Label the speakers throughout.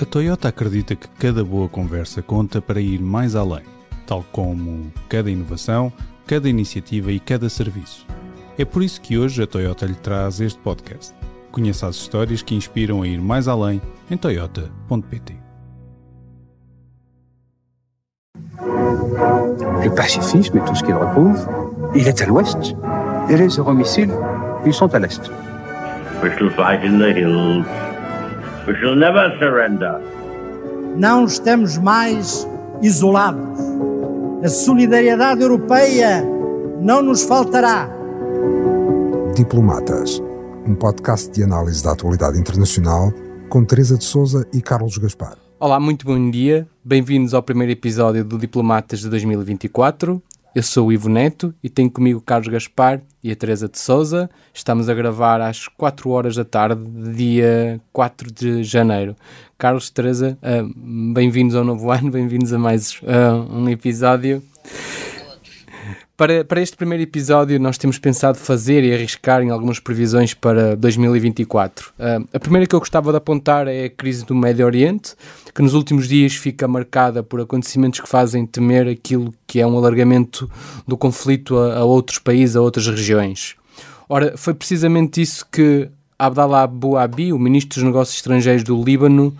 Speaker 1: A Toyota acredita que cada boa conversa conta para ir mais além, tal como cada inovação, cada iniciativa e cada serviço. É por isso que hoje a Toyota lhe traz este podcast. Conheça as histórias que inspiram a ir mais além em toyota.pt. Le pacifisme é tout ce qu'il recouvre, il est à l'ouest et les euromissiles, ils sont à l'est.
Speaker 2: Crystal Fight in
Speaker 1: the Hills. We shall never surrender. Não estamos mais isolados. A solidariedade europeia não nos faltará. Diplomatas, um podcast de análise da atualidade internacional com Teresa de Souza e Carlos Gaspar.
Speaker 3: Olá, muito bom dia. Bem-vindos ao primeiro episódio do Diplomatas de 2024. Eu sou o Ivo Neto e tenho comigo o Carlos Gaspar e a Teresa de Souza. Estamos a gravar às 4 horas da tarde, dia 4 de janeiro. Carlos, Teresa, uh, bem-vindos ao novo ano, bem-vindos a mais uh, um episódio. Para, para este primeiro episódio, nós temos pensado fazer e arriscar em algumas previsões para 2024. Uh, ah, a primeira que eu gostava de apontar é a crise do Médio Oriente, que nos últimos dias fica marcada por acontecimentos que fazem temer aquilo que é um alargamento do conflito a, a outros países, a outras regiões. Ora, foi precisamente isso que Abdallah Bouabi, o ministro dos Negócios Estrangeiros do Líbano,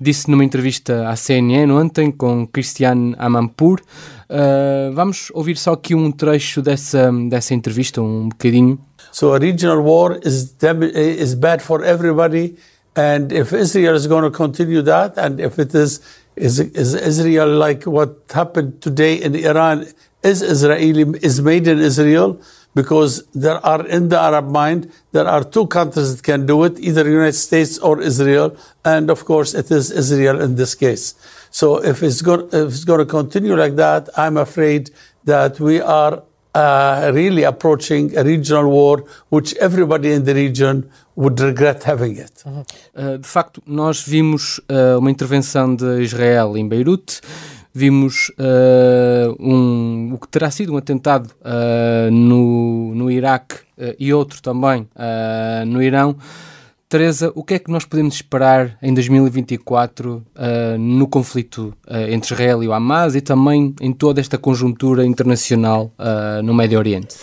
Speaker 3: disse numa entrevista à CNN ontem com Christiane Amanpour. Uh, vamos ouvir só aqui um trecho dessa, dessa entrevista, um bocadinho. So a regional war is, is bad for everybody and if Israel
Speaker 1: is going to continue that and if it is, is, is Israel like what happened today in Iran is Israeli is made in Israel because there are in the Arab mind there are two countries that can do it, either United States or Israel, and of course it is Israel in this case. So if it's going to continue like that, I'm afraid that we are uh, really approaching a regional war,
Speaker 3: which everybody in the region
Speaker 1: would regret having
Speaker 3: it. Uh-huh. Uh, de facto, nós vimos uh, uma intervenção de Israel em Beirute. vimos uh, um, o que terá sido um atentado uh, no, no Iraque uh, e outro também no Irão. Teresa, o que é que nós podemos esperar em 2024 no conflito entre Israel e o Hamas e também em toda esta conjuntura internacional no Médio Oriente?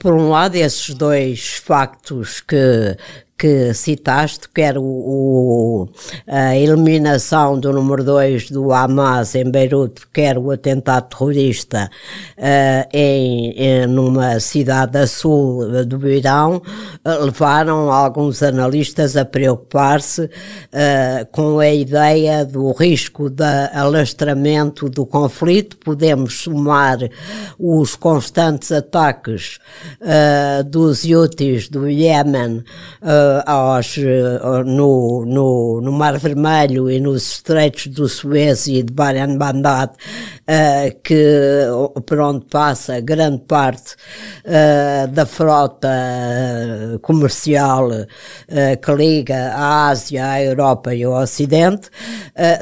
Speaker 2: por um lado, esses dois factos que, que citaste, que era o, o a eliminação do número 2 do Hamas em Beirute, quer o atentado terrorista uh, em, em, numa cidade a sul eh, do Irão, eh, levaram alguns analistas a preocupar-se uh, com a ideia do risco de alastramento do conflito. Podemos somar os constantes ataques dos Houthis do Iémen eh, aos, eh, eh, no, no, no, Mar Vermelho e nos estreitos do Suez e de Baran Bandar, uh, que, por onde passa grande parte uh, da frota comercial uh, que liga a Ásia, à Europa e ao Ocidente,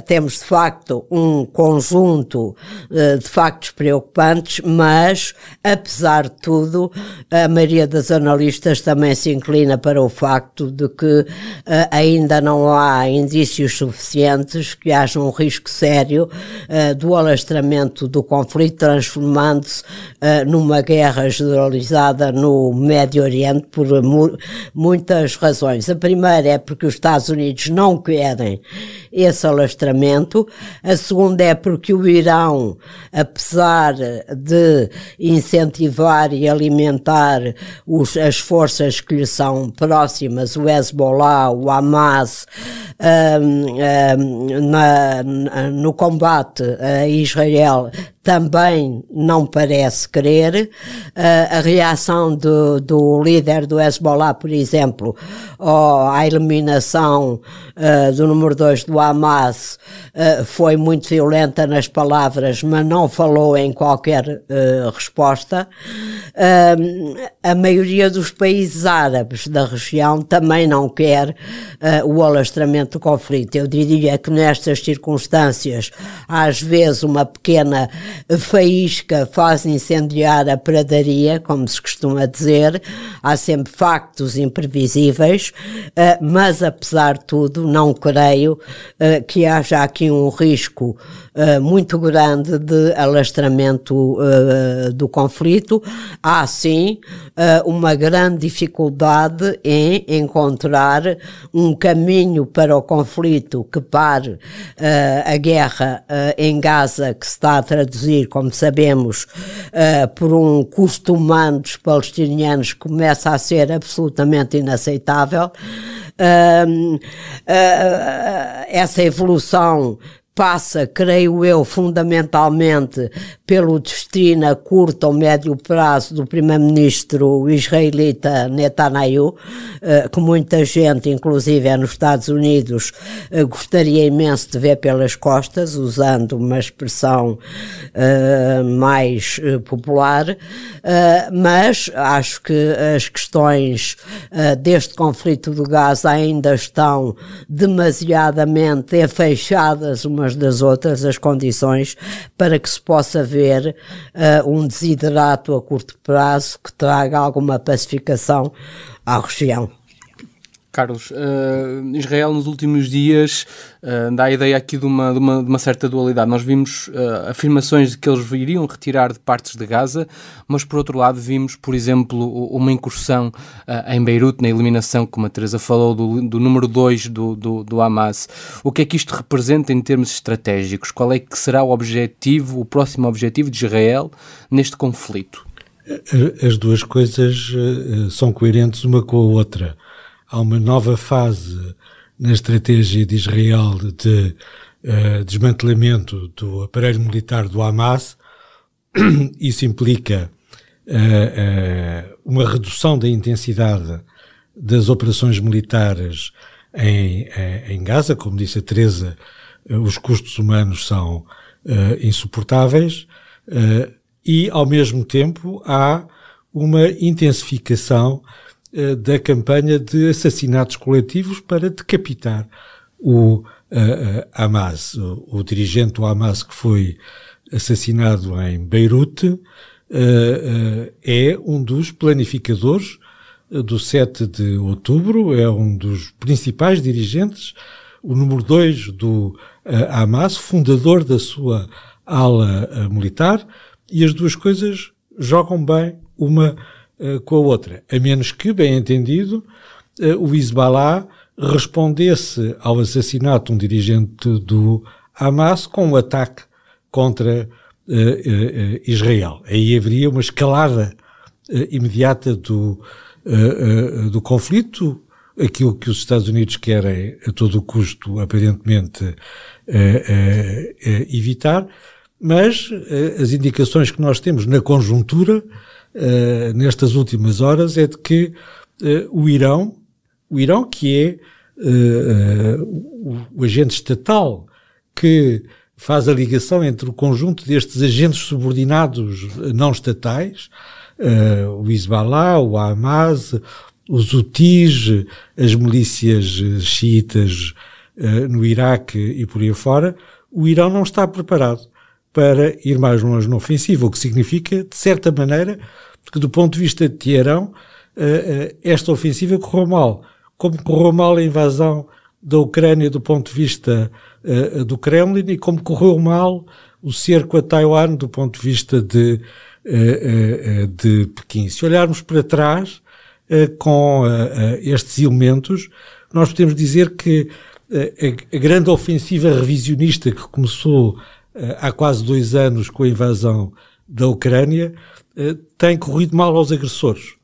Speaker 2: temos de facto um conjunto de factos preocupantes, mas, apesar de tudo, a maioria das analistas também se inclina para o facto facto de que uh, ainda não há indícios suficientes que haja um risco sério uh, do alastramento do conflito, transformando-se uh, numa guerra generalizada no Médio Oriente por mu muitas razões. A primeira é porque os Estados Unidos não querem esse alastramento, a segunda é porque o Irão, apesar de incentivar e alimentar os, as forças que lhe são próximas, armas, o Hezbollah, o Hamas, um, ehm, um, ehm, na, no combate a Israel também não parece querer. Uh, a reação do, do, líder do Hezbollah, por exemplo, oh, à eliminação uh, do número 2 do Hamas, uh, foi muito violenta nas palavras, mas não falou em qualquer resposta. a maioria dos países árabes da região também não quer o alastramento do conflito. Eu diria que nestas circunstâncias, às vezes, uma pequena faísca faz incendiar a pradaria, como se costuma dizer, há sempre factos imprevisíveis, eh, mas apesar de tudo, não creio eh, que haja aqui um risco eh, muito grande de alastramento uh, do conflito, há sim uh, uma grande dificuldade em encontrar um caminho para o conflito que pare a guerra em Gaza, que se está a traduzir, como sabemos, por um custo humano dos palestinianos que começa a ser absolutamente inaceitável. essa evolução passa, creio eu, fundamentalmente pelo destino a curto ou médio prazo do primeiro-ministro israelita Netanyahu, eh, que muita gente, inclusive é nos Estados Unidos, eh, gostaria imenso de ver pelas costas, usando uma expressão eh, mais popular, mas acho que as questões deste conflito do Gaza ainda estão demasiadamente afeixadas umas das outras, as condições para que se possa ver haver uh, um desidrato a curto prazo que traga alguma pacificação
Speaker 3: à região. Carlos, uh, Israel nos últimos dias uh, dá a ideia aqui de uma, de uma, de uma certa dualidade. Nós vimos uh, afirmações de que eles iriam retirar de partes de Gaza, mas por outro lado vimos, por exemplo, uma incursão em Beirute, na eliminação, como a Teresa falou, do, do número 2 do, do, do, Hamas. O que é que isto representa em termos estratégicos? Qual é que será o objetivo, o próximo objetivo de Israel neste conflito?
Speaker 1: As duas coisas são coerentes uma com a outra há uma nova fase na estratégia de Israel de uh, desmantelamento do aparelho militar do Hamas. Isso implica uh, uh, uma redução da intensidade das operações militares em, em, Gaza. Como disse a Teresa, os custos humanos são insuportáveis e, ao mesmo tempo, há uma intensificação eh, da campanha de assassinatos coletivos para decapitar o uh, Hamas, o, o, dirigente do Hamas que foi assassinado em Beirute, é um dos planificadores do 7 de outubro, é um dos principais dirigentes, o número 2 do Hamas, fundador da sua ala militar, e as duas coisas jogam bem uma eh, com a outra, a menos que, bem entendido, eh, o Hezbollah respondesse ao assassinato de um dirigente do Hamas com um ataque contra eh, Israel. Aí haveria uma escalada imediata do, do conflito, aquilo que os Estados Unidos querem a todo custo, aparentemente, evitar, mas as indicações que nós temos na conjuntura eh, nestas últimas horas é de que uh, o Irão, o Irão que é uh, o, o, agente estatal que faz a ligação entre o conjunto destes agentes subordinados não estatais, o Hezbollah, o Hamas, os Houthis, as milícias xiitas no Iraque e por aí fora, o Irão não está preparado para ir mais longe na ofensiva, o que significa, de certa maneira, que do ponto de vista de Teherão, eh, eh, esta ofensiva correu mal. Como correu mal a invasão da Ucrânia do ponto de vista eh, do Kremlin e como correu mal o cerco a Taiwan do ponto de vista de, de Pequim. Se olharmos para trás com estes elementos, nós podemos dizer que a grande ofensiva revisionista que começou eh, há quase dois anos com a invasão da Ucrânia, eh, tem corrido mal aos agressores.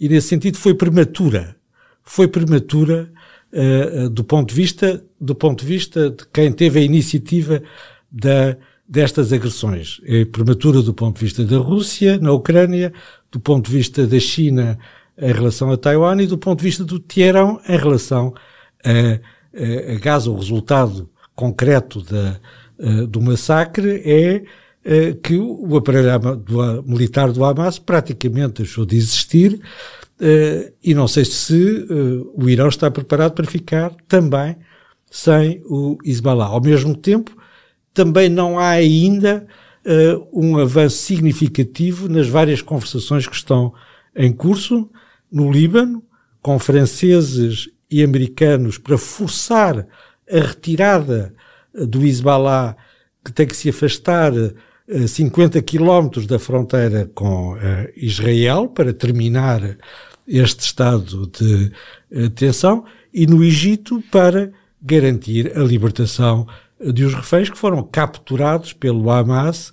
Speaker 1: E nesse sentido foi prematura. Foi prematura eh, do ponto de vista, do ponto de vista de quem teve a iniciativa da, destas agressões. É prematura do ponto de vista da Rússia na Ucrânia, do ponto de vista da China em relação a Taiwan e do ponto de vista do Teherão em relação a, a, a Gaza, o resultado concreto da, eh, do massacre é eh, que o aparelho militar do Hamas praticamente deixou de existir eh, e não sei se o Irão está preparado para ficar também sem o Hezbollah. Ao mesmo tempo, também não há ainda um avanço significativo nas várias conversações que estão em curso no Líbano, com franceses e americanos, para forçar a retirada do Hezbollah, que tem que se afastar 50 eh, quilómetros da fronteira com eh, Israel para terminar este estado de eh, tensão, e no Egito para garantir a libertação de os reféns que foram capturados pelo Hamas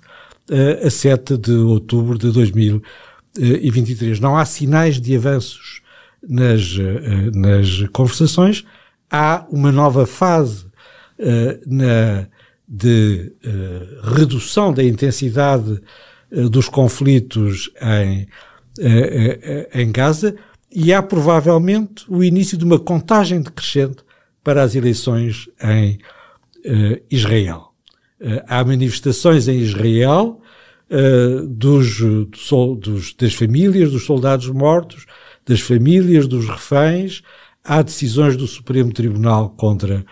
Speaker 1: a 7 de outubro de 2023. Não há sinais de avanços nas, nas conversações, há uma nova fase eh, na, de eh, redução da intensidade eh, dos conflitos em, em Gaza e há provavelmente o início de uma contagem decrescente para as eleições em Israel. há manifestações em Israel dos, dos, das famílias dos soldados mortos, das famílias dos reféns, há decisões do Supremo Tribunal contra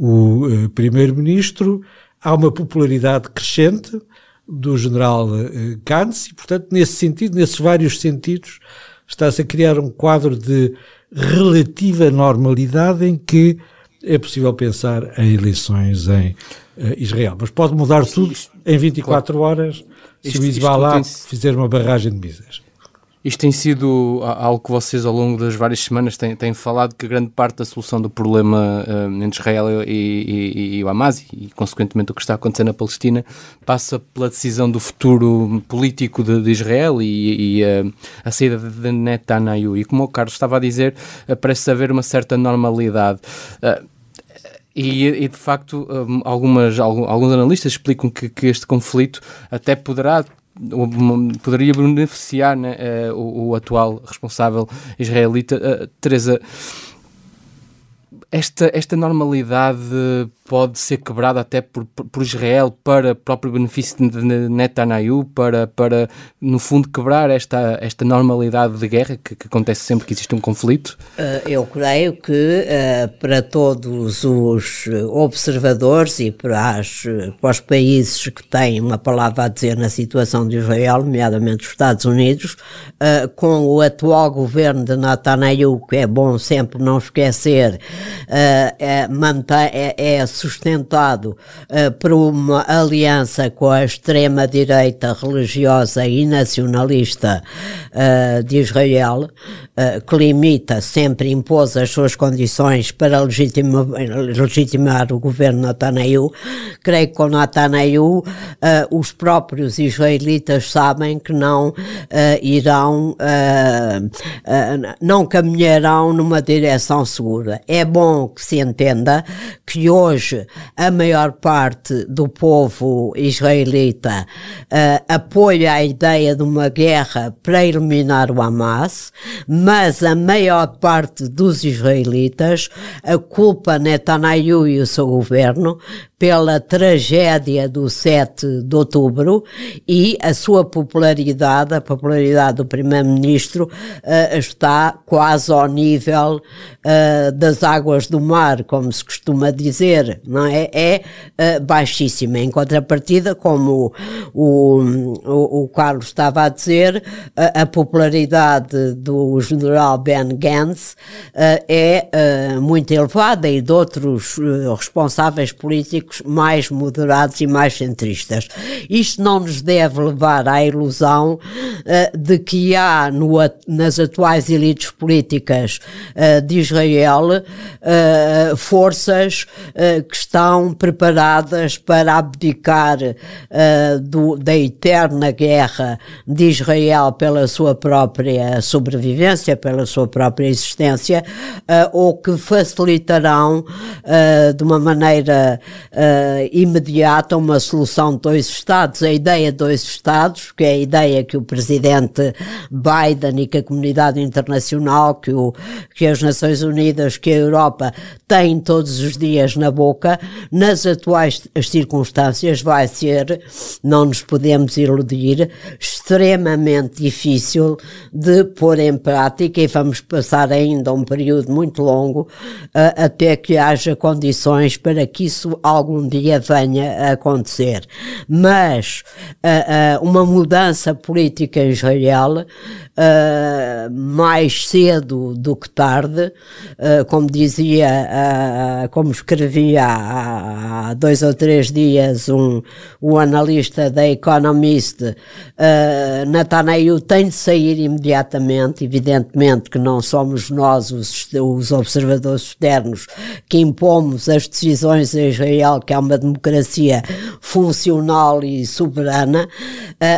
Speaker 1: o eh, primeiro-ministro, há uma popularidade crescente do general eh, Gantz e, portanto, nesse sentido, nesses vários sentidos, está-se a criar um quadro de relativa normalidade em que é possível pensar em eleições em eh, Israel. Mas pode mudar tudo em 24 horas
Speaker 3: se o Isbalá fizer uma barragem de mísseis. Isto tem sido algo que vocês, ao longo das várias semanas, têm, têm falado que grande parte da solução do problema um, eh, entre Israel e, e, e, o Hamas, e consequentemente o que está acontecendo na Palestina, passa pela decisão do futuro político de, de Israel e, e a, eh, a, saída de Netanyahu. E como o Carlos estava a dizer, eh, parece haver uma certa normalidade. Uh, e, e, de facto, algumas, alguns analistas explicam que, que, este conflito até poderá poderia beneficiar né, eh, o, o, atual responsável israelita, eh, Teresa esta, esta normalidade pode ser quebrada até por, por Israel para próprio benefício de Netanyahu, para, para no fundo, quebrar esta, esta normalidade de guerra que, que acontece sempre que existe um conflito?
Speaker 2: Eh, eu creio que eh, para todos os observadores e para, as, para os países que têm uma palavra a dizer na situação de Israel, nomeadamente os Estados Unidos, eh, com o atual governo de Netanyahu, que é bom sempre não esquecer, é, mantém, é, é sustentado uh, por uma aliança com a extrema-direita religiosa e nacionalista uh, de Israel, uh, que limita, sempre impôs as suas condições para legitimar o governo Netanyahu. Creio que com Netanyahu os próprios israelitas sabem que não irão, não caminharão numa direção segura. É bom que se entenda que hoje hoje a maior parte do povo israelita uh, apoia a ideia de uma guerra para eliminar o Hamas, mas a maior parte dos israelitas culpa Netanyahu e o seu governo pela tragédia do 7 de outubro e a sua popularidade, a popularidade do primeiro-ministro, uh, está quase ao nível uh, das águas do mar, como se costuma dizer. É? não é? É uh, baixíssima. Em contrapartida, como o, o, o Carlos estava a dizer, a, a popularidade do general Ben Gantz uh, é uh, muito elevada e de outros responsáveis políticos mais moderados e mais centristas. Isto não nos deve levar à ilusão de que há no, nas atuais elites políticas de Israel forças que estão preparadas para abdicar uh, do, da eterna guerra de Israel pela sua própria sobrevivência, pela sua própria existência, uh, ou que facilitarão eh, de uma maneira imediata uma solução de dois Estados. A ideia de dois Estados, que é a ideia que o presidente Biden e que a comunidade internacional, que, o, que as Nações Unidas, que a Europa têm todos os dias na boca, pouca, nas atuais circunstâncias vai ser, não nos podemos iludir, extremamente difícil de pôr em prática e vamos passar ainda um período muito longo uh, até que haja condições para que isso algum dia venha a acontecer. Mas uh, uh, uma mudança política em Israel uh, mais cedo do que tarde, uh, como dizia, uh, como escrevia há, dois ou três dias um, um analista da Economist, uh, Nathanael tem de sair imediatamente, evidentemente que não somos nós os, os observadores externos que impomos as decisões a Israel, que é uma democracia funcional e soberana,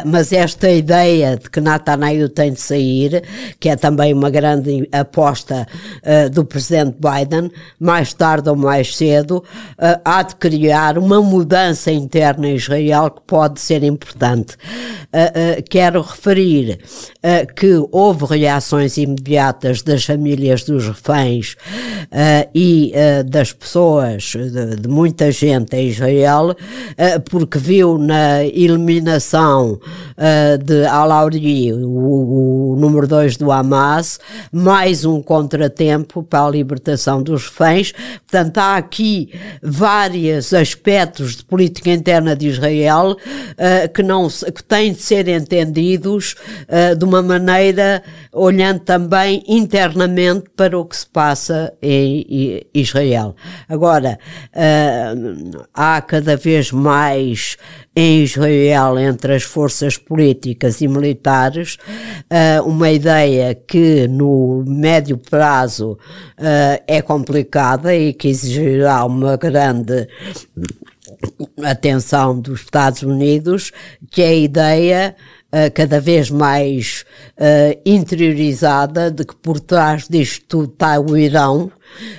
Speaker 2: mas esta ideia de que Nathanael tem de sair, que é também uma grande aposta uh, do presidente Biden, mais tarde ou mais cedo, uh, há de criar uma mudança interna em Israel que pode ser importante. Uh, quero referir que houve reações imediatas das famílias dos reféns e das pessoas, de, de, muita gente em Israel, porque viu na eliminação de Alauri o, o o número 2 do Hamas, mais um contratempo para a libertação dos reféns. Portanto, há aqui vários aspectos de política interna de Israel uh, que, não, que têm de ser entendidos uh, de uma maneira olhando também internamente para o que se passa em Israel. Agora, uh, há cada vez mais em Israel entre as forças políticas e militares, eh, uma ideia que no médio prazo eh, é complicada e que exigirá uma grande atenção dos Estados Unidos, que é a ideia eh, cada vez mais uh, interiorizada de que por trás disto tudo está o Irão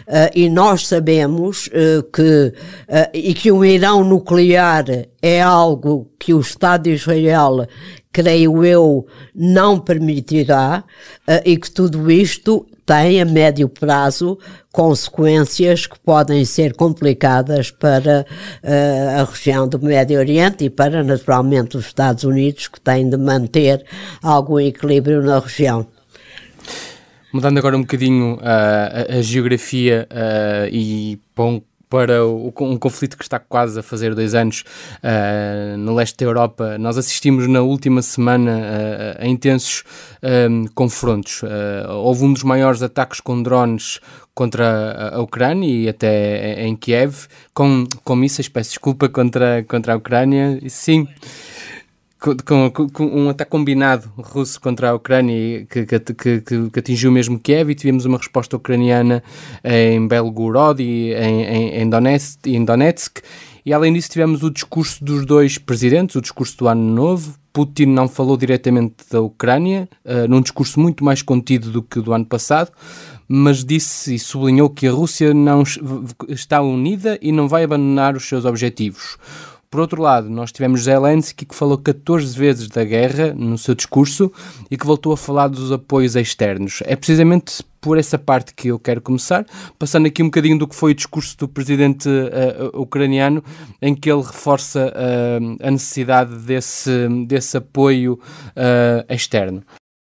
Speaker 2: Uh, e nós sabemos uh, que, uh, e que o Irão nuclear é algo que o Estado de Israel, creio eu, não permitirá, e que tudo isto tem a médio prazo consequências que podem ser complicadas para uh, a região do Médio Oriente e para, naturalmente, os Estados Unidos, que têm de manter algum equilíbrio na região.
Speaker 3: Mudando agora um bocadinho uh, a, a, geografia uh, e bom, para o, um conflito que está quase a fazer dois anos uh, no leste da Europa. Nós assistimos na última semana a, a intensos um, confrontos. houve um dos maiores ataques com drones contra a Ucrânia e até em Kiev, com, com mísseis, peço desculpa, contra, contra a Ucrânia. Sim com, com, com, um ataque combinado russo contra a Ucrânia que, que, que, que, atingiu mesmo Kiev e tivemos uma resposta ucraniana em Belgorod e em, em, em, Donetsk, em Donetsk. E além disso tivemos o discurso dos dois presidentes, o discurso do Ano Novo, Putin não falou diretamente da Ucrânia, uh, num discurso muito mais contido do que o do ano passado, mas disse e sublinhou que a Rússia não está unida e não vai abandonar os seus objetivos. Por outro lado, nós tivemos Zelensky que falou 14 vezes da guerra no seu discurso e que voltou a falar dos apoios externos. É precisamente por essa parte que eu quero começar, passando aqui um bocadinho do que foi o discurso do presidente uh, ucraniano, em que ele reforça uh, a necessidade desse, desse apoio uh, externo.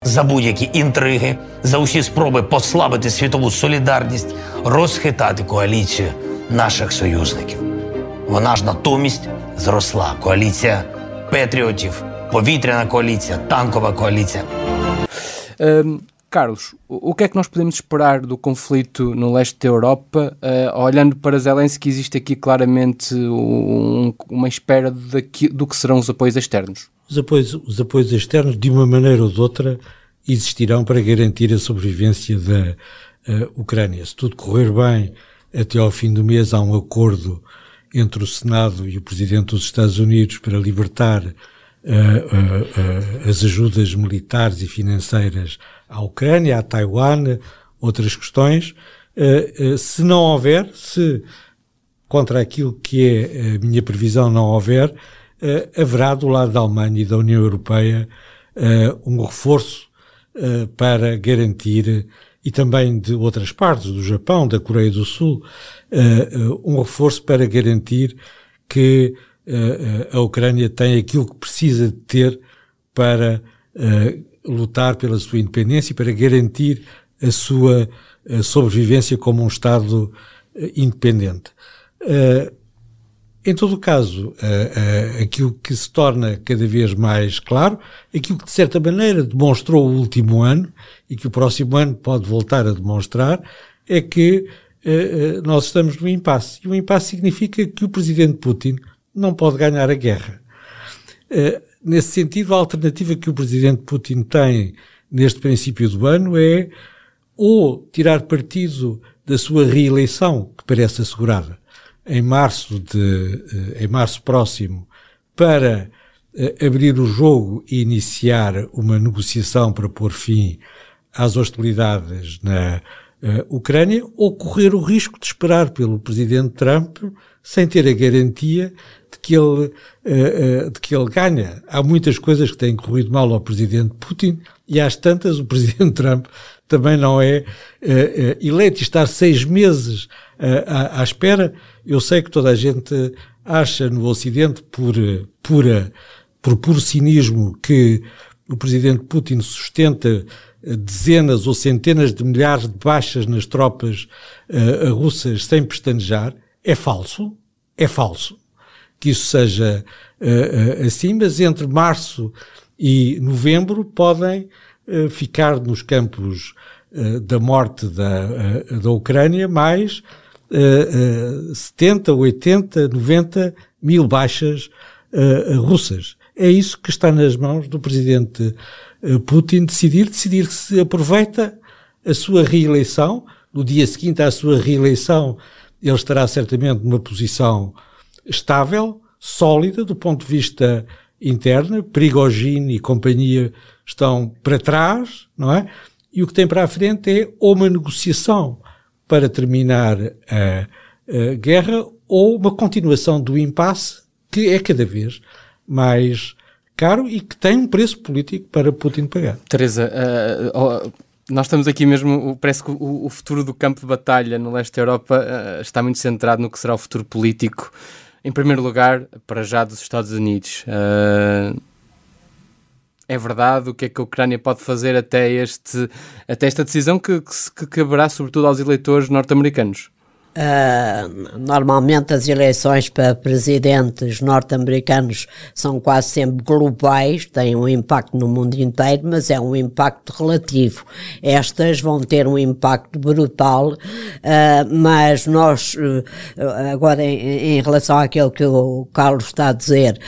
Speaker 3: За будь-які інтриги, за усі спроби послабити світову солідарність, розхитати коаліцію наших союзників.
Speaker 1: Вона ж натомість зросла. Коаліція патріотів, повітряна коаліція, танкова коаліція.
Speaker 3: Um... Carlos, o que é que nós podemos esperar do conflito no leste da Europa? Uh, olhando para Zelensky, existe aqui claramente um, uma espera daqui, do que serão os apoios externos.
Speaker 1: Os apoios, os apoios externos, de uma maneira ou de outra, existirão para garantir a sobrevivência da uh, Ucrânia. Se tudo correr bem, até ao fim do mês há um acordo entre o Senado e o Presidente dos Estados Unidos para libertar uh, uh, uh, as ajudas militares e financeiras à Ucrânia, à Taiwan, outras questões. se não houver, se contra aquilo que é a minha previsão não houver, haverá do lado da Alemanha e da União Europeia um reforço para garantir e também de outras partes, do Japão, da Coreia do Sul, uh, um reforço para garantir que uh, a Ucrânia tem aquilo que precisa de ter para uh, lutar pela sua independência e para garantir a sua sobrevivência como um Estado independente. Em todo o caso, uh, uh, aquilo que se torna cada vez mais claro, aquilo que de certa maneira demonstrou o último ano e que o próximo ano pode voltar a demonstrar, é que eh, eh, nós estamos num impasse. E o um impasse significa que o presidente Putin não pode ganhar a guerra. Eh, nesse sentido, a alternativa que o presidente Putin tem neste princípio do ano é ou tirar partido da sua reeleição, que parece assegurada, em março de, em março próximo, para abrir o jogo e iniciar uma negociação para pôr fim às hostilidades na, eh, Ucrânia ou correr o risco de esperar pelo presidente Trump sem ter a garantia de que ele, eh, eh, de que ele ganha. Há muitas coisas que têm corrido mal ao presidente Putin e às tantas o presidente Trump também não é eleito e estar seis meses à, à espera. Eu sei que toda a gente acha no Ocidente por pura por puro cinismo que o presidente Putin sustenta dezenas ou centenas de milhares de baixas nas tropas uh, russas sem pestanejar, é falso, é falso que isso seja uh, assim, mas entre março e novembro podem uh, ficar nos campos da morte da, da Ucrânia mais 70, 80, 90 mil baixas russas. É isso que está nas mãos do presidente eh, Putin decidir, decidir que se aproveita a sua reeleição. No dia seguinte à sua reeleição, ele estará certamente numa posição estável, sólida, do ponto de vista interno. Prigogine e companhia estão para trás, não é? E o que tem para a frente é ou uma negociação para terminar a, a guerra ou uma continuação do impasse que é cada vez mais caro e que tem um preço político para Putin pagar.
Speaker 3: Teresa, uh, oh, nós estamos aqui mesmo, parece que o, o, futuro do campo de batalha no leste da Europa uh, está muito centrado no que será o futuro político, em primeiro lugar, para já dos Estados Unidos. Uh, é verdade? O que é que a Ucrânia pode fazer até, este, até esta decisão que, que, que caberá sobretudo aos eleitores norte-americanos?
Speaker 2: Uh, normalmente as eleições para presidentes norte-americanos são quase sempre globais, têm um impacto no mundo inteiro, mas é um impacto relativo. Estas vão ter um impacto brutal, uh, mas nós, uh, agora em, em, relação àquilo que o Carlos está a dizer,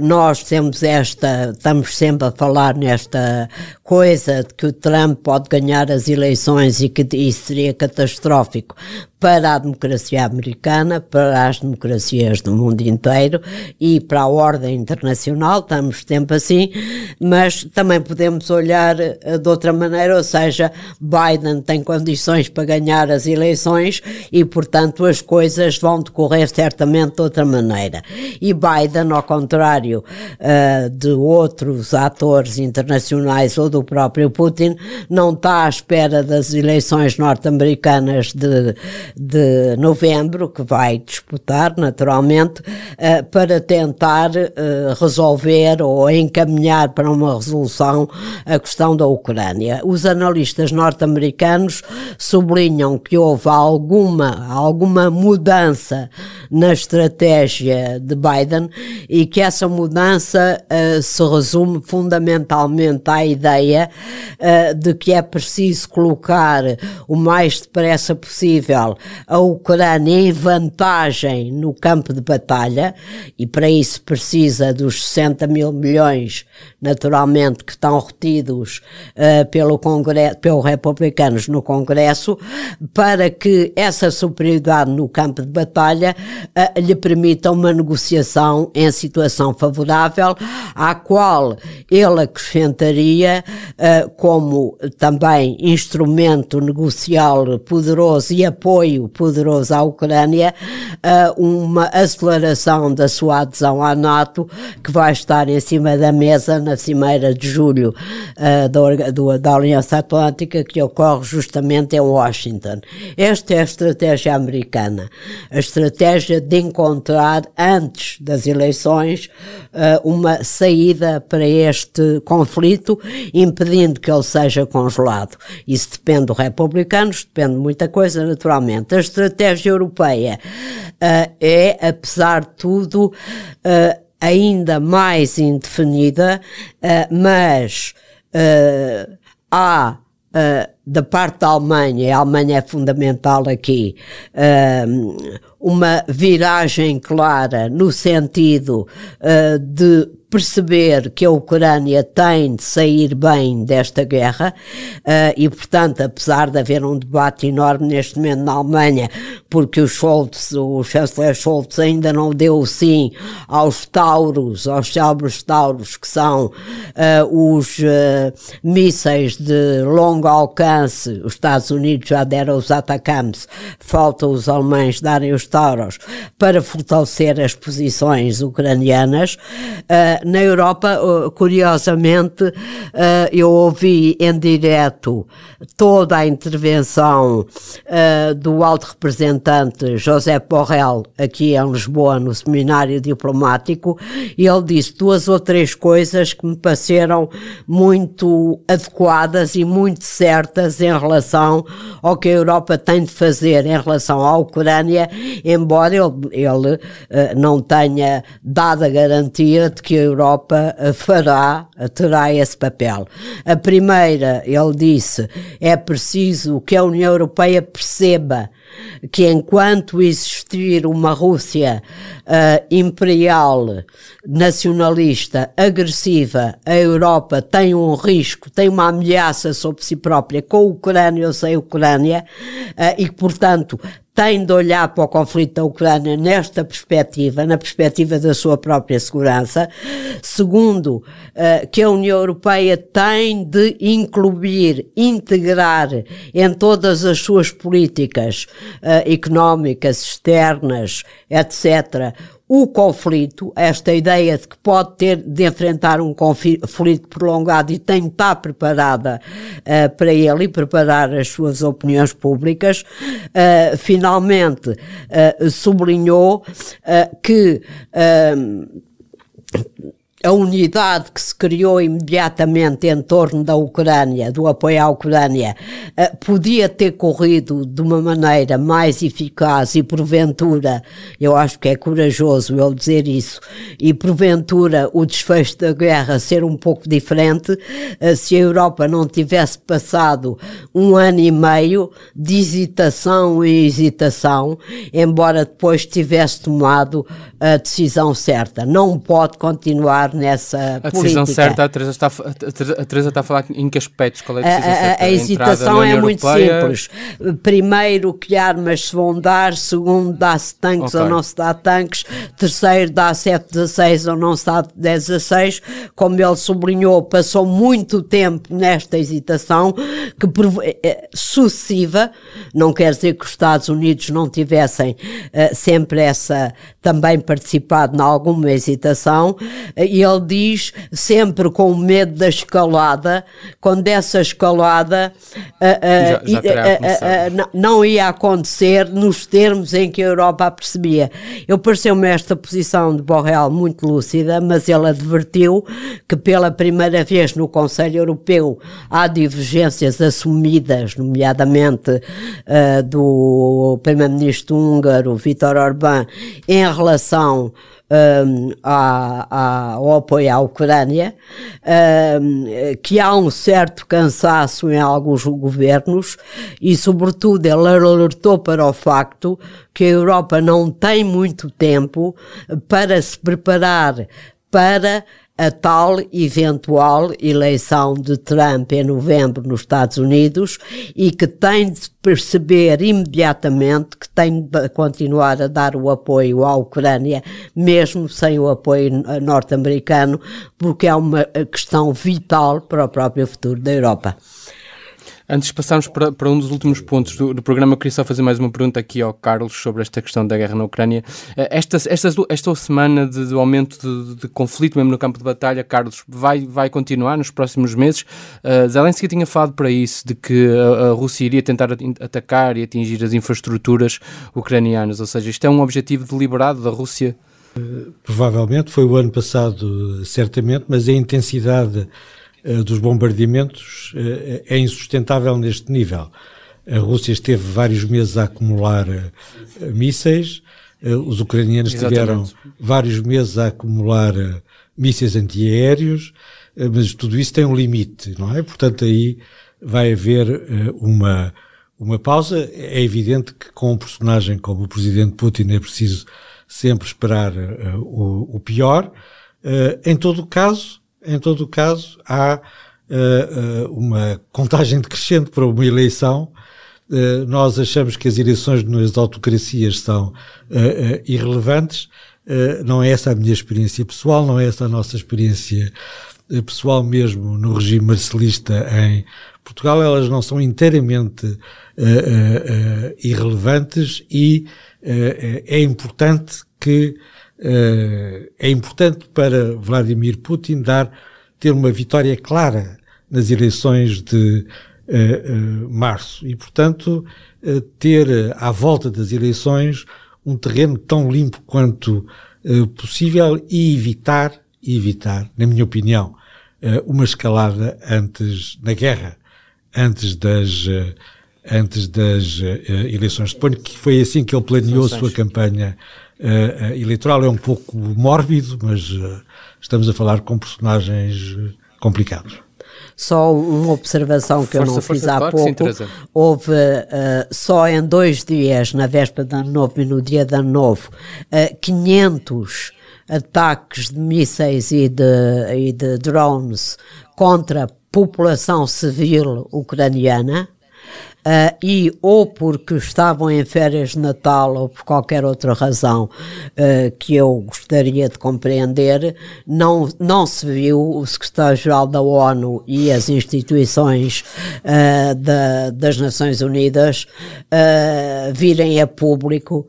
Speaker 2: nós temos esta, estamos sempre a falar nesta coisa de que o Trump pode ganhar as eleições e que isso seria catastrófico para a democracia americana, para as democracias do mundo inteiro e para a ordem internacional, estamos sempre assim, mas também podemos olhar eh, de outra maneira, ou seja, Biden tem condições para ganhar as eleições e, portanto, as coisas vão decorrer certamente de outra maneira. E Biden, ao contrário uh, de outros atores internacionais ou do próprio Putin, não está à espera das eleições norte-americanas de de novembro, que vai disputar naturalmente, eh, para tentar eh, resolver ou encaminhar para uma resolução a questão da Ucrânia. Os analistas norte-americanos sublinham que houve alguma, alguma mudança na estratégia de Biden e que essa mudança eh, se resume fundamentalmente à ideia de que é preciso colocar o mais depressa possível a Ucrânia em vantagem no campo de batalha, e para isso precisa dos 60 mil milhões, naturalmente, que estão retidos uh, pelo Congresso, pelos republicanos no Congresso, para que essa superioridade no campo de batalha uh, lhe permita uma negociação em situação favorável, à qual ele acrescentaria, uh, como também instrumento negocial poderoso e apoio apoio poderoso à Ucrânia, ah, uma aceleração da sua adesão à NATO, que vai estar em cima da mesa na Cimeira de Julho ah, da, da Aliança Atlântica, que ocorre justamente em Washington. Esta é a estratégia americana, a estratégia de encontrar, antes das eleições, ah, uma saída para este conflito, impedindo que ele seja congelado. Isso depende dos republicanos, depende de muita coisa, naturalmente Exatamente. A estratégia europeia uh, é, apesar de tudo, uh, ainda mais indefinida, uh, mas há da parte da Alemanha, a Alemanha é fundamental aqui, uma viragem clara no sentido de perceber que a Ucrânia tem de sair bem desta guerra uh, e, portanto, apesar de haver um debate enorme neste momento na Alemanha, porque o Scholz, o chanceler Scholz ainda não deu sim aos tauros, aos célebres tauros que são uh, os uh, mísseis de longo alcance, os Estados Unidos já deram os Atacams, falta os alemães darem os tauros para fortalecer as posições ucranianas. Uh, na Europa, curiosamente, eh, eu ouvi em direto toda a intervenção eh, do alto representante José Borrell, aqui em Lisboa, no seminário diplomático, e ele disse duas ou três coisas que me pareceram muito adequadas e muito certas em relação ao que a Europa tem de fazer em relação à Ucrânia, embora ele, ele eh, não tenha dado a garantia de que a Europa eh, fará, eh, terá esse papel. A primeira, ele disse, é preciso que a União Europeia perceba que enquanto existir uma Rússia uh, imperial, nacionalista, agressiva, a Europa tem um risco, tem uma ameaça sobre si própria com a Ucrânia ou sem a Ucrânia, uh, e que, portanto, tem de olhar para o conflito da Ucrânia nesta perspectiva, na perspectiva da sua própria segurança. Segundo, eh, que a União Europeia tem de incluir, integrar em todas as suas políticas eh, económicas, externas, etc., o conflito, esta ideia de que pode ter de enfrentar um conflito prolongado e tem de estar preparada uh, para ele e preparar as suas opiniões públicas, uh, finalmente uh, sublinhou que a unidade que se criou imediatamente em torno da Ucrânia, do apoio à Ucrânia, eh, podia ter corrido de uma maneira mais eficaz e porventura, eu acho que é corajoso eu dizer isso, e porventura o desfecho da guerra ser um pouco diferente, eh, se a Europa não tivesse passado um ano e meio de hesitação e hesitação, embora depois tivesse tomado a decisão certa. Não pode continuar errado nessa a decisão certa,
Speaker 3: a Teresa, está, a Teresa está a falar em que aspectos? Qual é a decisão a, certa? A, a hesitação é muito Europeia. simples.
Speaker 2: Primeiro, que armas se vão dar. Segundo, dá-se tanques okay. ou não se dá tanques. Terceiro, dá 7-16 ou não se dá 1016 16 Como ele sublinhou, passou muito tempo nesta hesitação, que é, sucessiva, não quer dizer que os Estados Unidos não tivessem uh, sempre essa, também participado em alguma hesitação, eh, e ele diz, sempre com medo da escalada, quando essa escalada eh, eh, eh, não ia acontecer nos termos em que a Europa a percebia. Eu pareceu-me esta posição de Borrell muito lúcida, mas ele advertiu que pela primeira vez no Conselho Europeu há divergências assumidas, nomeadamente do primeiro-ministro húngaro Viktor Orbán, em relação um, a, a, ao apoio à Ucrânia, um, que há um certo cansaço em alguns governos e, sobretudo, ele alertou para o facto que a Europa não tem muito tempo para se preparar para a tal eventual eleição de Trump em novembro nos Estados Unidos e que tem de perceber imediatamente que tem de continuar a dar o apoio à Ucrânia, mesmo sem o apoio norte-americano, porque é uma eh, questão vital para o próprio futuro da Europa.
Speaker 3: Antes de passarmos para, para um dos últimos pontos do, do, programa, eu queria só fazer mais uma pergunta aqui ao Carlos sobre esta questão da guerra na Ucrânia. Eh, esta, esta, esta semana de, de aumento de, de, conflito, mesmo no campo de batalha, Carlos, vai, vai continuar nos próximos meses? Uh, Zelensky tinha falado para isso, de que a, a Rússia iria tentar atacar e atingir as infraestruturas ucranianas, ou seja, isto é um objetivo deliberado da Rússia?
Speaker 1: Eh, provavelmente, foi o ano passado, certamente, mas a intensidade eh, dos bombardeamentos eh, é insustentável neste nível. A Rússia esteve vários meses a acumular eh, mísseis, os ucranianos Exatamente. tiveram vários meses a acumular mísseis antiaéreos, mas tudo isso tem um limite, não é? Portanto, aí vai haver uma, uma pausa. É evidente que com um personagem como o presidente Putin é preciso sempre esperar o, o pior. Em todo o caso, em todo o caso, há uh, uh, uma contagem decrescente para uma eleição. Uh, nós achamos que as eleições nas autocracias são irrelevantes. não é essa a minha experiência pessoal, não é essa a nossa experiência pessoal mesmo no regime marcelista em Portugal, elas não são inteiramente uh, uh, uh, irrelevantes e é importante que eh, é importante para Vladimir Putin dar, ter uma vitória clara nas eleições de uh, uh, março e, portanto, uh, ter à volta das eleições um terreno tão limpo quanto possível e evitar, evitar, na minha opinião, uma escalada antes da guerra, antes das antes das eleições. Suponho que foi assim que ele planeou a sua campanha uh, eleitoral. É um pouco mórbido, mas uh, estamos a falar com personagens complicados.
Speaker 2: Só uma observação que força, eu não fiz há pouco. Sim, Houve uh, só em dois dias, na véspera de Ano Novo e no dia de Ano Novo, uh, 500 ataques de mísseis e de, e de drones contra a população civil ucraniana uh, e ou porque estavam em férias de Natal ou por qualquer outra razão uh, que eu gostaria de compreender, não, não se viu o secretário-geral da ONU e as instituições uh, da, das Nações Unidas virem a público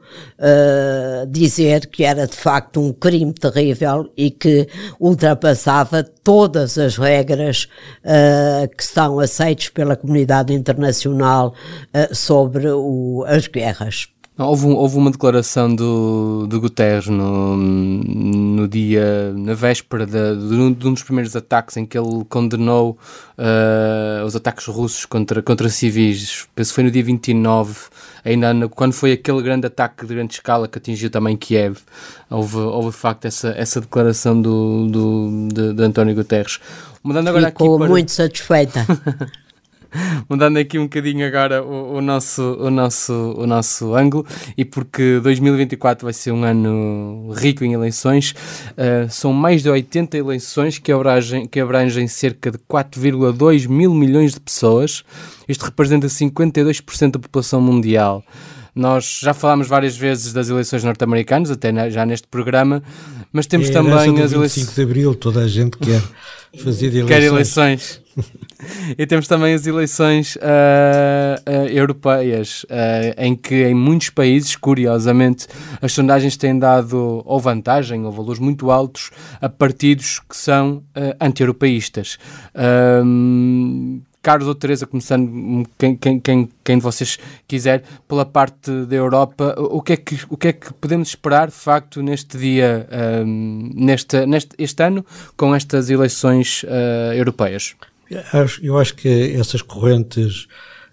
Speaker 2: dizer que era de facto um crime terrível e que ultrapassava todas as regras que são aceitas pela comunidade internacional Mundial uh, eh, sobre o, as guerras.
Speaker 3: Houve, houve, uma declaração do, do Guterres no, no dia, na véspera de, de, um, de, um dos primeiros ataques em que ele condenou uh, os ataques russos contra, contra civis. Penso que foi no dia 29, ainda no, quando foi aquele grande ataque de grande escala que atingiu também Kiev. Houve, houve de facto essa, essa declaração do, do, de, de António Guterres. Mudando agora Ficou aqui para... muito
Speaker 2: satisfeita.
Speaker 3: mudando aqui um bocadinho agora o, o, nosso, o, nosso, o nosso ângulo, e porque 2024 vai ser um ano rico em eleições, uh, são mais de 80 eleições que abrangem, que abrangem cerca de 4,2 mil milhões de pessoas. Isto representa 52% da população mundial. Nós já falámos várias vezes das eleições norte-americanas, até já neste programa, mas temos é também as eleições. 5 de
Speaker 1: Abril, toda a gente quer fazer eleições. Quer
Speaker 3: eleições. e temos também as eleições uh, uh, europeias, uh, em que em muitos países, curiosamente, as sondagens têm dado ou vantagem ou valores muito altos a partidos que são anti-europeístas. Um, Carlos ou Teresa, começando hum, quem, quem, quem, quem de vocês quiser, pela parte da Europa, o que é que, o que, é que podemos esperar, de facto, neste dia, um, neste, neste este ano, com estas eleições uh, europeias?
Speaker 1: Eu acho que essas correntes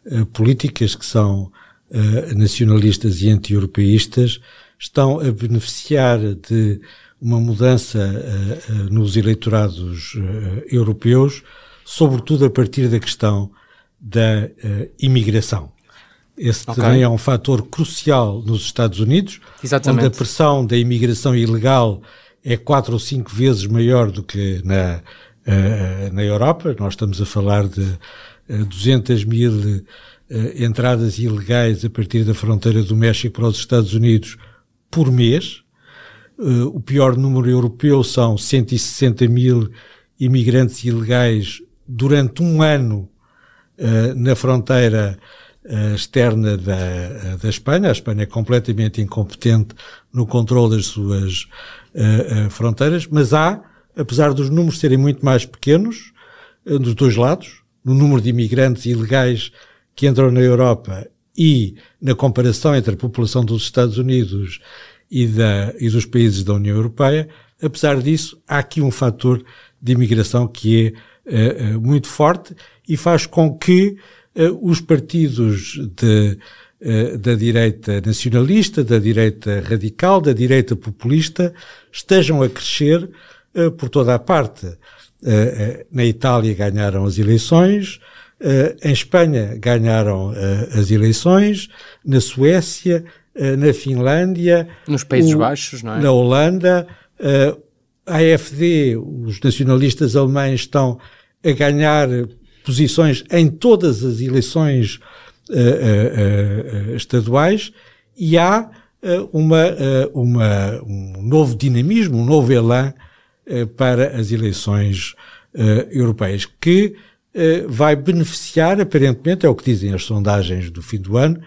Speaker 1: uh, políticas que são uh, nacionalistas e anti-europeístas estão a beneficiar de uma mudança uh, nos eleitorados europeus sobretudo a partir da questão da uh, imigração. Esse okay. também é um fator crucial nos Estados Unidos, Exatamente. onde a pressão da imigração ilegal é quatro ou cinco vezes maior do que na, uh, na Europa. Nós estamos a falar de uh, eh, 200 mil uh, entradas ilegais a partir da fronteira do México para os Estados Unidos por mês. o pior número europeu são 160 mil imigrantes ilegais durante um ano uh, na fronteira uh, externa da, eh, da Espanha. A Espanha é completamente incompetente no controle das suas fronteiras, mas há, apesar dos números serem muito mais pequenos, dos dois lados, no número de imigrantes ilegais que entram na Europa e na comparação entre a população dos Estados Unidos e, da, e dos países da União Europeia, apesar disso, há aqui um fator de imigração que é uh, muito forte e faz com que uh, os partidos de, uh, da direita nacionalista, da direita radical, da direita populista estejam a crescer por toda a parte. na Itália ganharam as eleições, em Espanha ganharam as eleições, na Suécia, na Finlândia, nos Países o, Baixos, não é? Na Holanda, a AfD, os nacionalistas alemães estão a ganhar posições em todas as eleições uh, uh, estaduais e há uma, uma, um novo dinamismo, um novo elan para as eleições europeias, que vai beneficiar, aparentemente, é o que dizem as sondagens do fim do ano,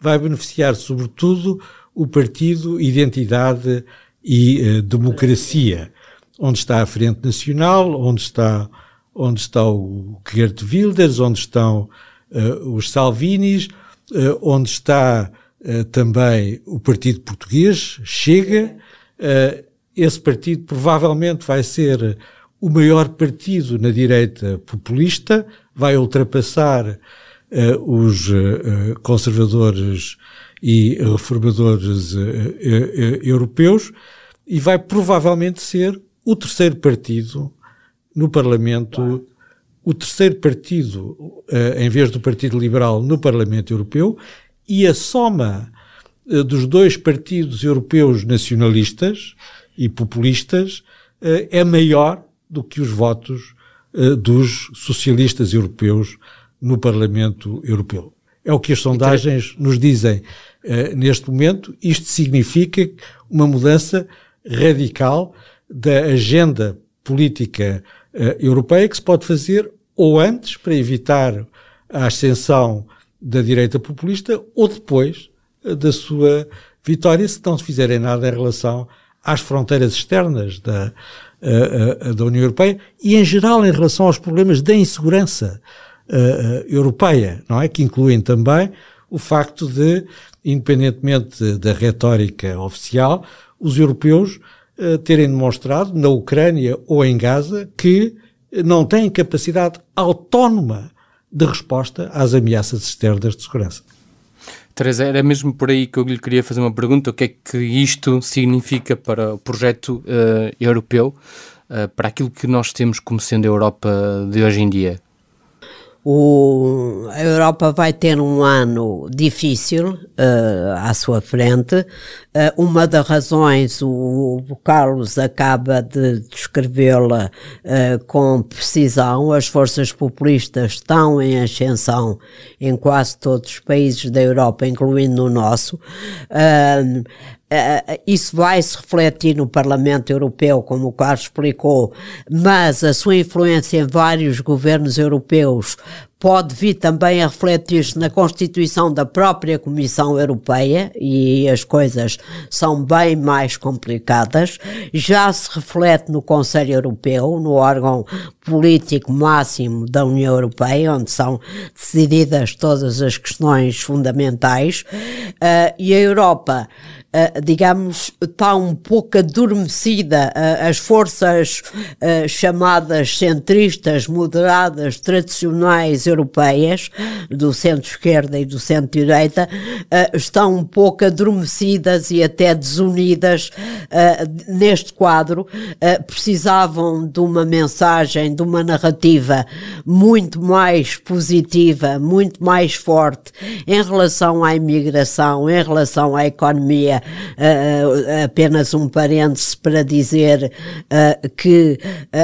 Speaker 1: vai beneficiar sobretudo o partido Identidade e Democracia, onde está a Frente Nacional, onde está, onde está o Geert Wilders, onde estão uh, os Salvinis, uh, onde está uh, também o Partido Português, Chega. esse partido provavelmente vai ser o maior partido na direita populista, vai ultrapassar os conservadores e reformadores europeus e vai provavelmente ser o terceiro partido no Parlamento, o terceiro partido, uh, em vez do Partido Liberal, no Parlamento Europeu, e a soma uh, dos dois partidos europeus nacionalistas e populistas uh, é maior do que os votos dos socialistas europeus no Parlamento Europeu. É o que as sondagens nos dizem neste momento. Isto significa uma mudança radical da agenda política eh, europeia que se pode fazer ou antes para evitar a ascensão da direita populista ou depois eh, da sua vitória se não se fizerem nada em relação às fronteiras externas da, uh, uh, da União Europeia e em geral em relação aos problemas da insegurança uh, europeia, não é? Que incluem também o facto de, independentemente da retórica oficial, os europeus eh, terem demonstrado, na Ucrânia ou em Gaza, que não têm capacidade autónoma de resposta às ameaças externas de segurança.
Speaker 3: Teresa, era mesmo por aí que eu lhe queria fazer uma pergunta: o que é que isto significa para o projeto uh, europeu, uh, para aquilo que nós temos como sendo a Europa de hoje em dia?
Speaker 2: O, a Europa vai ter um ano difícil uh, à sua frente. Uh, uma das razões, o, o Carlos acaba de descrevê-la uh, com precisão, as forças populistas estão em ascensão em quase todos os países da Europa, incluindo o nosso. Eh, eh, isso vai se refletir no Parlamento Europeu, como o Carlos explicou, mas a sua influência em vários governos europeus pode vir também a refletir-se na constituição da própria Comissão Europeia e as coisas são bem mais complicadas. Já se reflete no Conselho Europeu, no órgão político máximo da União Europeia, onde são decididas todas as questões fundamentais. Uh, e a Europa. Uh, digamos, está um pouco adormecida. Uh, as forças chamadas centristas, moderadas, tradicionais europeias, do centro-esquerda e do centro-direita, eh, estão um pouco adormecidas e até desunidas eh, neste quadro. Eh, precisavam de uma mensagem, de uma narrativa muito mais positiva, muito mais forte em relação à imigração, em relação à economia. apenas um parêntese para dizer que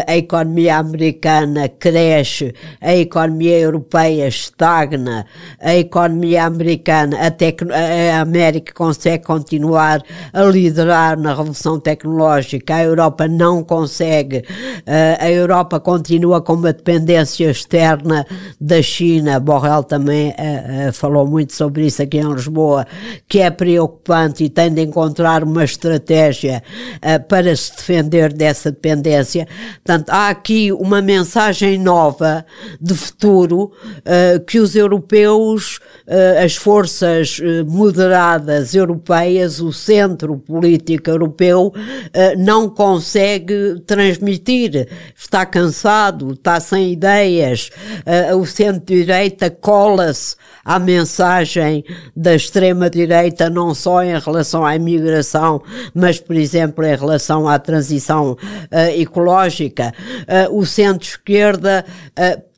Speaker 2: a economia americana cresce, a economia europeia europeia estagna, a economia americana, até que a América consegue continuar a liderar na revolução tecnológica, a Europa não consegue, eh, a Europa continua com uma dependência externa da China. Borrell também eh, eh, falou muito sobre isso aqui em Lisboa, que é preocupante e tem de encontrar uma estratégia para se defender dessa dependência. Portanto, há aqui uma mensagem nova de futuro uh, que os europeus, uh, as forças eh, moderadas europeias, o centro político europeu, uh, não consegue transmitir. Está cansado, está sem ideias. o centro-direita cola-se à mensagem da extrema-direita, não só em relação à imigração, mas, por exemplo, em relação à transição ecológica. o centro-esquerda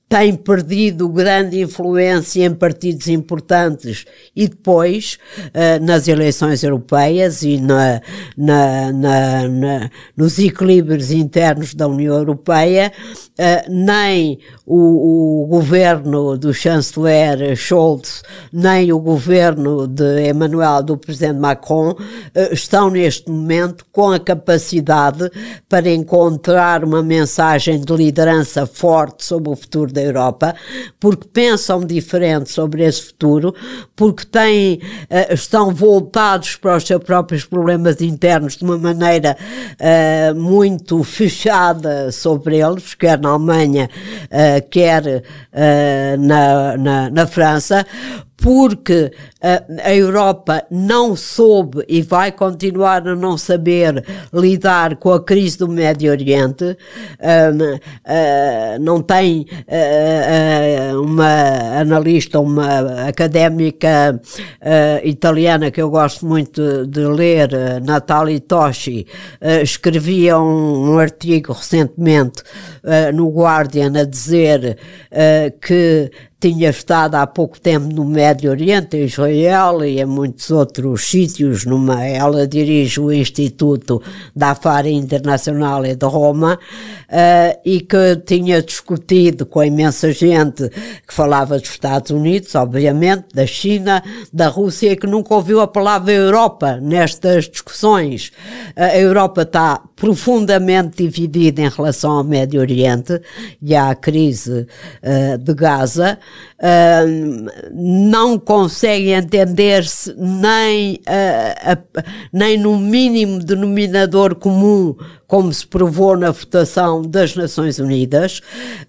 Speaker 2: tem perdido grande influência em partidos importantes e depois uh, nas eleições europeias e na, na, na, na, nos equilíbrios internos da União Europeia, uh, nem o, o, governo do chanceler Scholz, nem o governo de Emmanuel, do presidente Macron, uh, estão neste momento com a capacidade para encontrar uma mensagem de liderança forte sobre o futuro da Europa, porque pensam diferente sobre esse futuro, porque têm, eh, estão voltados para os seus próprios problemas internos de uma maneira uh, muito fechada sobre eles, quer na Alemanha, uh, quer na, na, na França, porque a Europa não soube e vai continuar a não saber lidar com a crise do Médio Oriente, uh, não tem uh, uh, uma analista, uma académica italiana que eu gosto muito de ler, Natalie Toshi, escrevia um, artigo recentemente no Guardian a dizer que tinha estado há pouco tempo no Médio Oriente, em Israel e em muitos outros sítios. Numa, ela dirige o Instituto da Fara Internacional de Roma uh, e que tinha discutido com imensa gente que falava dos Estados Unidos, obviamente, da China, da Rússia, e que nunca ouviu a palavra Europa nestas discussões. Uh, a Europa está profundamente dividida em relação ao Médio Oriente e à crise uh, de Gaza uh, não conseguem entender-se nem, uh, nem no mínimo denominador comum, como se provou na votação das Nações Unidas.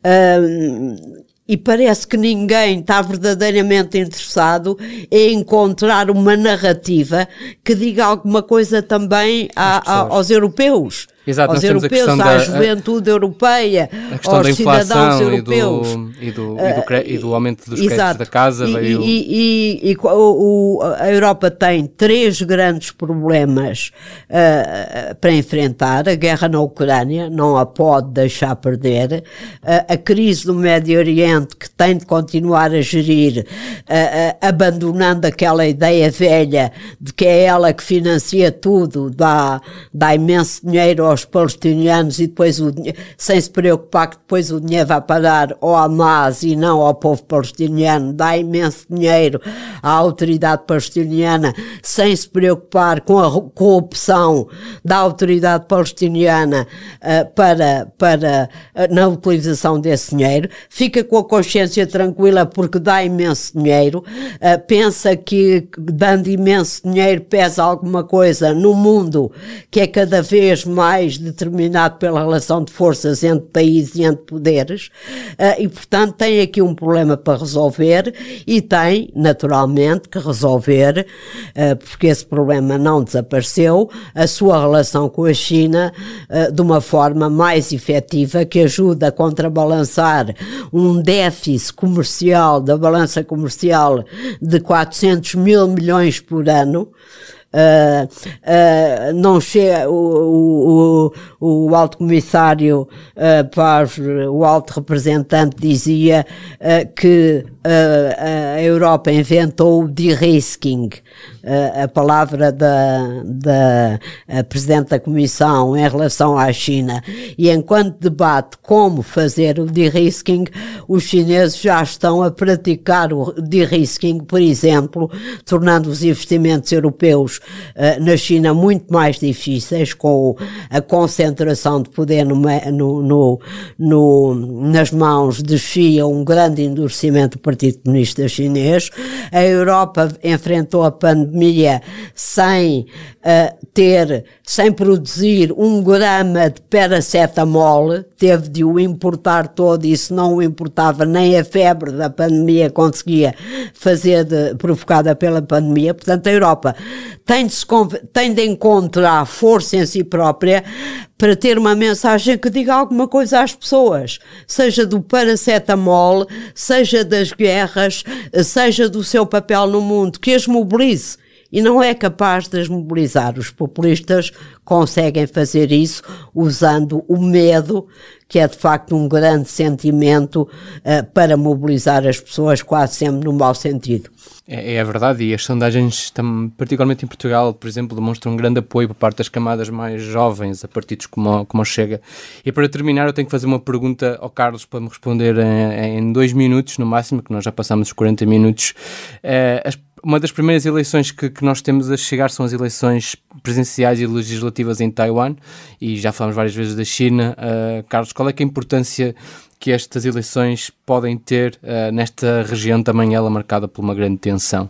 Speaker 2: Uh, e parece que ninguém está verdadeiramente interessado em encontrar uma narrativa que diga alguma coisa também a, a, aos europeus.
Speaker 3: Exato, aos europeus, da, à juventude
Speaker 2: europeia, aos cidadãos europeus. E do, e, do, e, do, e ah, do aumento dos Exato. da casa. E, veio... e, o, a Europa tem três grandes problemas uh, para enfrentar. A guerra na Ucrânia, não a pode deixar perder. Uh, a crise do Médio Oriente, que tem de continuar a gerir, uh, abandonando aquela ideia velha de que é ela que financia tudo, dá, dá imenso dinheiro aos aos palestinianos e depois o dinheiro, sem se preocupar que depois o dinheiro vai parar ao Hamas e não ao povo palestiniano, dá imenso dinheiro à autoridade palestiniana, sem se preocupar com a corrupção da autoridade palestiniana uh, para, para, uh, na utilização desse dinheiro, fica com a consciência tranquila porque dá imenso dinheiro, uh, pensa que dando imenso dinheiro pesa alguma coisa no mundo que é cada vez mais mais determinado pela relação de forças entre países e entre poderes, eh, e portanto tem aqui um problema para resolver e tem, naturalmente, que resolver, eh, porque esse problema não desapareceu, a sua relação com a China eh, de uma forma mais efetiva que ajuda a contrabalançar um déficit comercial, da balança comercial de 400 mil milhões por ano, uh, uh, não chega o, o, o alto comissário uh, o alto representante dizia que a Europa inventou o de-risking, a palavra da, da Presidente da Comissão em relação à China e enquanto debate como fazer o de-risking, os chineses já estão a praticar o de-risking, por exemplo, tornando os investimentos europeus uh, na China muito mais difíceis com a concentração de poder no, no, no, nas mãos de Xi, um grande endurecimento do Partido Comunista Chinês. A Europa enfrentou a pandemia pandemia sem uh, ter, sem produzir um grama de paracetamol, teve de o importar todo e se não o importava nem a febre da pandemia conseguia fazer de, provocada pela pandemia. Portanto, a Europa tem de, se, tem de encontrar força em si própria para ter uma mensagem que diga alguma coisa às pessoas, seja do paracetamol, seja das guerras, eh, seja do seu papel no mundo, que as mobilize, e não é capaz de as mobilizar. Os populistas conseguem fazer isso usando o medo, que é de facto um grande sentimento uh, para mobilizar as pessoas, quase sempre no mau sentido.
Speaker 3: É, é verdade, e as sondagens, particularmente em Portugal, por exemplo, demonstram um grande apoio por parte das camadas mais jovens a partidos como, como Chega. E para terminar, eu tenho que fazer uma pergunta ao Carlos para me responder em, em dois minutos, no máximo, que nós já passamos os 40 minutos. Uh, as uma das primeiras eleições que, que, nós temos a chegar são as eleições presidenciais e legislativas em Taiwan, e já falamos várias vezes da China. Uh, Carlos, qual é, é a importância que estas eleições podem ter uh, nesta região também ela marcada por uma grande tensão?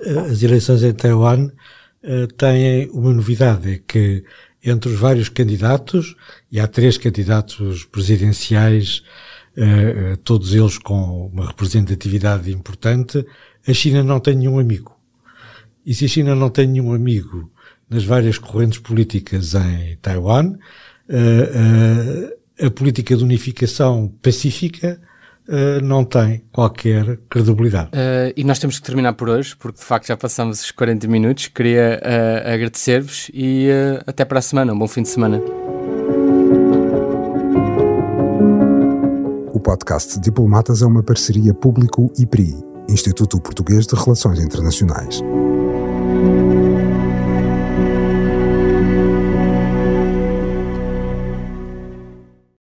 Speaker 1: As eleições em Taiwan uh, têm uma novidade, é que entre os vários candidatos, e há três candidatos presidenciais, todos eles com uma representatividade importante, a China não tem nenhum amigo. E se a China não tem nenhum amigo nas várias correntes políticas em Taiwan, a, eh, eh, a política de unificação pacífica Uh, não tem qualquer credibilidade.
Speaker 3: Uh, e nós temos que terminar por hoje, porque de facto já passamos os 40 minutos. Queria uh, agradecer-vos e até para a semana. Um bom fim de semana.
Speaker 1: O podcast Diplomatas é uma parceria público-IPRI Instituto Português de Relações Internacionais.